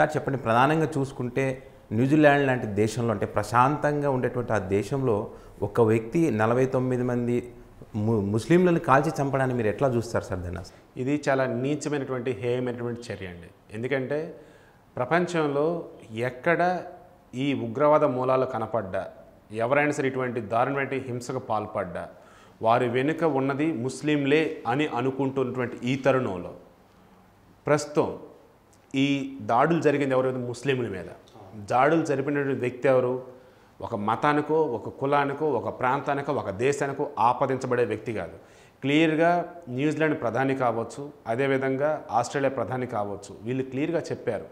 sir చెప్పండి ప్రధానంగా చూసుకుంటే న్యూజిలాండ్ లాంటి దేశంలో అంటే ప్రశాంతంగా ఉండేటువంటి ఆ దేశంలో ఒక వ్యక్తి నలభై తొమ్మిది మంది ముస్లింలను కాల్చి చంపడానికి మీరు ఎట్లా చూస్తారు సార్ ధనాస్ ఇది చాలా నీచమైనటువంటి హేయమైనటువంటి చర్య అండి ఎందుకంటే ప్రపంచంలో ఎక్కడ ఈ ఉగ్రవాద మూలాలు కనపడ్డా ఎవరైనా సరే ఇటువంటి దారుణమైన హింసకు పాల్పడ్డా వారి వెనుక ఉన్నది ముస్లింలే అని అనుకుంటున్నటువంటి ఈ తరుణంలో ప్రస్తుతం ఈ దాడులు జరిగింది ఎవరు ముస్లింల మీద దాడులు జరిపినటువంటి వ్యక్తి ఎవరు ఒక మతానికో ఒక కులానికో ఒక ప్రాంతానికో ఒక దేశానికో ఆపాదించబడే వ్యక్తి కాదు క్లియర్గా న్యూజిలాండ్ ప్రధాని కావచ్చు అదేవిధంగా ఆస్ట్రేలియా ప్రధాని కావచ్చు వీళ్ళు క్లియర్గా చెప్పారు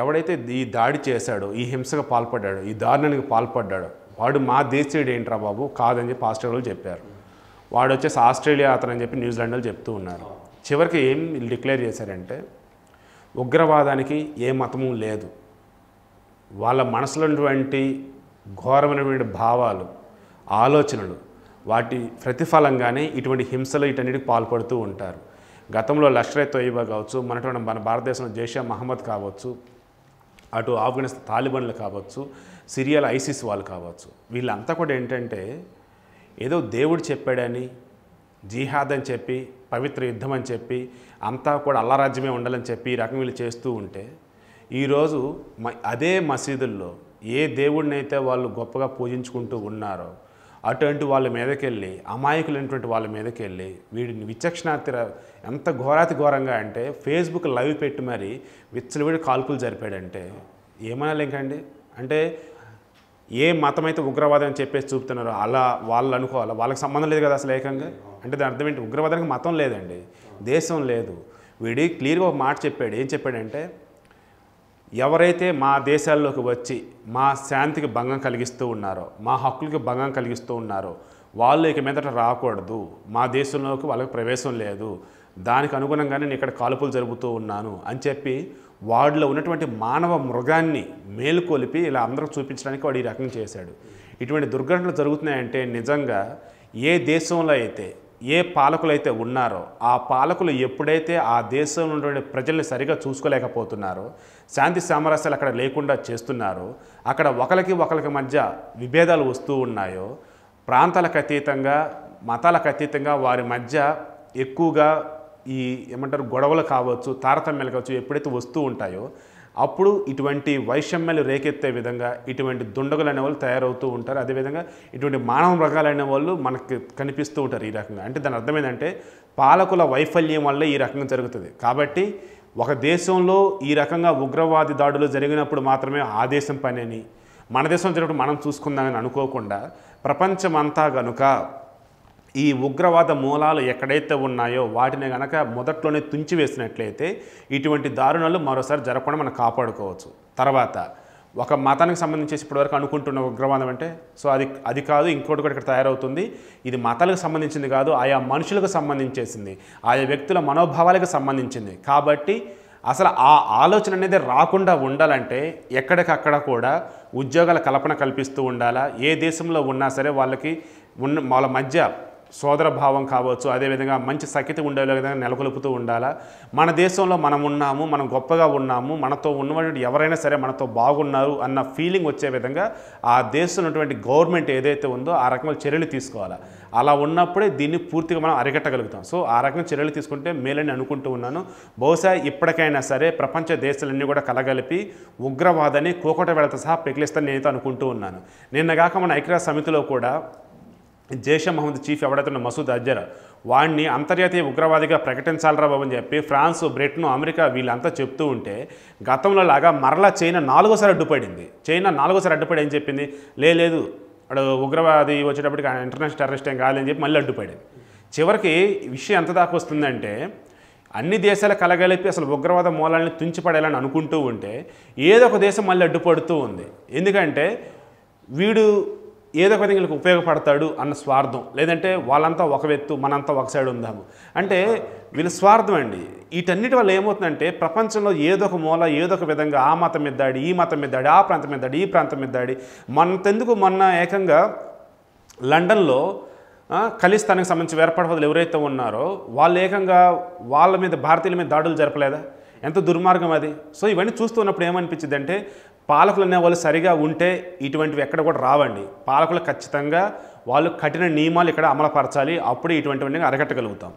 ఎవడైతే ఈ దాడి చేశాడో ఈ హింసకు పాల్పడ్డాడో ఈ దారుణానికి పాల్పడ్డాడో వాడు మా దేశీయుడు ఏంట్రా బాబు కాదని చెప్పి ఆస్ట్రేలియాలో చెప్పారు వాడు వచ్చేసి ఆస్ట్రేలియా అతనని చెప్పి న్యూజిలాండ్ వాళ్ళు చెప్తూ ఉన్నారు చివరికి ఏం వీళ్ళు డిక్లేర్ చేశారంటే ఉగ్రవాదానికి ఏ మతము లేదు వాళ్ళ ఉన్నటువంటి ఘోరమైనటువంటి భావాలు ఆలోచనలు వాటి ప్రతిఫలంగానే ఇటువంటి హింసలు ఇటన్నిటికి పాల్పడుతూ ఉంటారు గతంలో లష్కరే తోయిబా కావచ్చు మనటువంటి మన భారతదేశంలో జైషా మహమ్మద్ కావచ్చు అటు ఆఫ్ఘనిస్తాన్ తాలిబన్లు కావచ్చు సిరియాలో ఐసిస్ వాళ్ళు కావచ్చు వీళ్ళంతా కూడా ఏంటంటే ఏదో దేవుడు చెప్పాడని జిహాద్ అని చెప్పి పవిత్ర యుద్ధం అని చెప్పి అంతా కూడా అల్లరాజ్యమే ఉండాలని చెప్పి ఈ రకం వీళ్ళు చేస్తూ ఉంటే ఈరోజు మ అదే మసీదుల్లో ఏ దేవుడినైతే వాళ్ళు గొప్పగా పూజించుకుంటూ ఉన్నారో అటువంటి వాళ్ళ మీదకెళ్ళి అమాయకులైనటువంటి వాళ్ళ మీదకెళ్ళి వీడిని విచక్షణాతిర ఎంత ఘోరాతి ఘోరంగా అంటే ఫేస్బుక్ లైవ్ పెట్టి మరి విచ్చలవిడి కాల్పులు జరిపాడంటే ఏమనాలి ఇంకండి అంటే ఏ మతం అయితే ఉగ్రవాదం అని చెప్పేసి చూపుతున్నారో అలా వాళ్ళు అనుకోవాలి వాళ్ళకి సంబంధం లేదు కదా అసలు ఏకంగా అంటే దాని అర్థం ఏంటి ఉగ్రవాదానికి మతం లేదండి దేశం లేదు వీడి క్లియర్గా ఒక మాట చెప్పాడు ఏం చెప్పాడంటే ఎవరైతే మా దేశాల్లోకి వచ్చి మా శాంతికి భంగం కలిగిస్తూ ఉన్నారో మా హక్కులకి భంగం కలిగిస్తూ ఉన్నారో వాళ్ళు ఇక మీదట రాకూడదు మా దేశంలోకి వాళ్ళకి ప్రవేశం లేదు దానికి అనుగుణంగానే నేను ఇక్కడ కాల్పులు జరుపుతూ ఉన్నాను అని చెప్పి వాడిలో ఉన్నటువంటి మానవ మృగాన్ని మేలుకొలిపి ఇలా అందరూ చూపించడానికి వాడు ఈ రకం చేశాడు ఇటువంటి దుర్ఘటనలు జరుగుతున్నాయంటే నిజంగా ఏ దేశంలో అయితే ఏ పాలకులు అయితే ఉన్నారో ఆ పాలకులు ఎప్పుడైతే ఆ దేశంలో ఉన్నటువంటి ప్రజల్ని సరిగా చూసుకోలేకపోతున్నారో శాంతి సామరస్యాలు అక్కడ లేకుండా చేస్తున్నారో అక్కడ ఒకరికి ఒకరికి మధ్య విభేదాలు వస్తూ ఉన్నాయో ప్రాంతాలకు అతీతంగా మతాలకు అతీతంగా వారి మధ్య ఎక్కువగా ఈ ఏమంటారు గొడవలు కావచ్చు తారతమ్యాలు కావచ్చు ఎప్పుడైతే వస్తూ ఉంటాయో అప్పుడు ఇటువంటి వైషమ్యాలు రేకెత్తే విధంగా ఇటువంటి దుండగులు అనే వాళ్ళు తయారవుతూ ఉంటారు అదేవిధంగా ఇటువంటి మానవ మృగాలైన వాళ్ళు మనకి కనిపిస్తూ ఉంటారు ఈ రకంగా అంటే దాని అర్థం ఏంటంటే పాలకుల వైఫల్యం వల్ల ఈ రకంగా జరుగుతుంది కాబట్టి ఒక దేశంలో ఈ రకంగా ఉగ్రవాది దాడులు జరిగినప్పుడు మాత్రమే ఆ దేశం పని అని మన దేశం జరిగినప్పుడు మనం చూసుకుందామని అనుకోకుండా ప్రపంచమంతా గనుక ఈ ఉగ్రవాద మూలాలు ఎక్కడైతే ఉన్నాయో వాటిని గనక మొదట్లోనే తుంచివేసినట్లయితే ఇటువంటి దారుణాలు మరోసారి జరగకుండా మనం కాపాడుకోవచ్చు తర్వాత ఒక మతానికి సంబంధించి ఇప్పటివరకు అనుకుంటున్న ఉగ్రవాదం అంటే సో అది అది కాదు ఇంకోటి కూడా ఇక్కడ తయారవుతుంది ఇది మతాలకు సంబంధించింది కాదు ఆయా మనుషులకు సంబంధించేసింది ఆయా వ్యక్తుల మనోభావాలకు సంబంధించింది కాబట్టి అసలు ఆ ఆలోచన అనేది రాకుండా ఉండాలంటే ఎక్కడికక్కడ కూడా ఉద్యోగాల కల్పన కల్పిస్తూ ఉండాలా ఏ దేశంలో ఉన్నా సరే వాళ్ళకి ఉన్న వాళ్ళ మధ్య సోదరభావం కావచ్చు అదేవిధంగా మంచి సఖ్యత ఉండేలా విధంగా నెలకొల్పుతూ ఉండాలా మన దేశంలో మనం ఉన్నాము మనం గొప్పగా ఉన్నాము మనతో ఉన్నటువంటి ఎవరైనా సరే మనతో బాగున్నారు అన్న ఫీలింగ్ వచ్చే విధంగా ఆ దేశంలో ఉన్నటువంటి గవర్నమెంట్ ఏదైతే ఉందో ఆ రకమైన చర్యలు తీసుకోవాలా అలా ఉన్నప్పుడే దీన్ని పూర్తిగా మనం అరికట్టగలుగుతాం సో ఆ రకమైన చర్యలు తీసుకుంటే మేలని అనుకుంటూ ఉన్నాను బహుశా ఇప్పటికైనా సరే ప్రపంచ దేశాలన్నీ కూడా కలగలిపి ఉగ్రవాదాన్ని కోకట వెళత సహా పెకిలిస్తాను నేనైతే అనుకుంటూ ఉన్నాను నిన్నగాక మన ఐక్యరాజ్య సమితిలో కూడా జైష్ మహమ్మద్ చీఫ్ ఎవడైతున్న మసూద్ అజర్ వాడిని అంతర్జాతీయ ఉగ్రవాదిగా ప్రకటించాలరా బాబు అని చెప్పి ఫ్రాన్స్ బ్రిటన్ అమెరికా వీళ్ళంతా చెప్తూ ఉంటే గతంలో లాగా మరలా చైనా నాలుగోసారి అడ్డుపడింది చైనా నాలుగోసారి అడ్డుపడి అని చెప్పింది లేదు అడు ఉగ్రవాది వచ్చేటప్పటికి ఇంటర్నేషనల్ టెర్రరిస్ట్ ఏం కాదని చెప్పి మళ్ళీ అడ్డుపడింది చివరికి విషయం ఎంత దాకా వస్తుందంటే అన్ని దేశాల కలగలిపి అసలు ఉగ్రవాద మూలాలను తుంచిపడేయాలని అనుకుంటూ ఉంటే ఏదో ఒక దేశం మళ్ళీ అడ్డుపడుతూ ఉంది ఎందుకంటే వీడు ఏదో ఒక విధంగా ఉపయోగపడతాడు అన్న స్వార్థం లేదంటే వాళ్ళంతా ఒక వ్యక్తు మనంతా ఒక సైడ్ ఉందాము అంటే వీళ్ళ స్వార్థం అండి వీటన్నిటి వల్ల ఏమవుతుందంటే ప్రపంచంలో ఏదో ఒక మూల ఏదో ఒక విధంగా ఆ మతం ఇద్దాడి ఈ మతం ఇద్దాడి ఆ ప్రాంతం ఇద్దాడి ఈ ప్రాంతం ఇద్దాడి మనంతెందుకు మొన్న ఏకంగా లండన్లో ఖలిస్తానికి సంబంధించి వేర్పాటు ఎవరైతే ఉన్నారో వాళ్ళు ఏకంగా వాళ్ళ మీద భారతీయుల మీద దాడులు జరపలేదా ఎంత దుర్మార్గం అది సో ఇవన్నీ చూస్తున్నప్పుడు ఏమనిపించింది అంటే పాలకులు అనేవాళ్ళు సరిగా ఉంటే ఇటువంటివి ఎక్కడ కూడా రావండి పాలకులు ఖచ్చితంగా వాళ్ళు కఠిన నియమాలు ఇక్కడ అమలుపరచాలి అప్పుడే ఇటువంటివన్నీ అరగట్టగలుగుతాం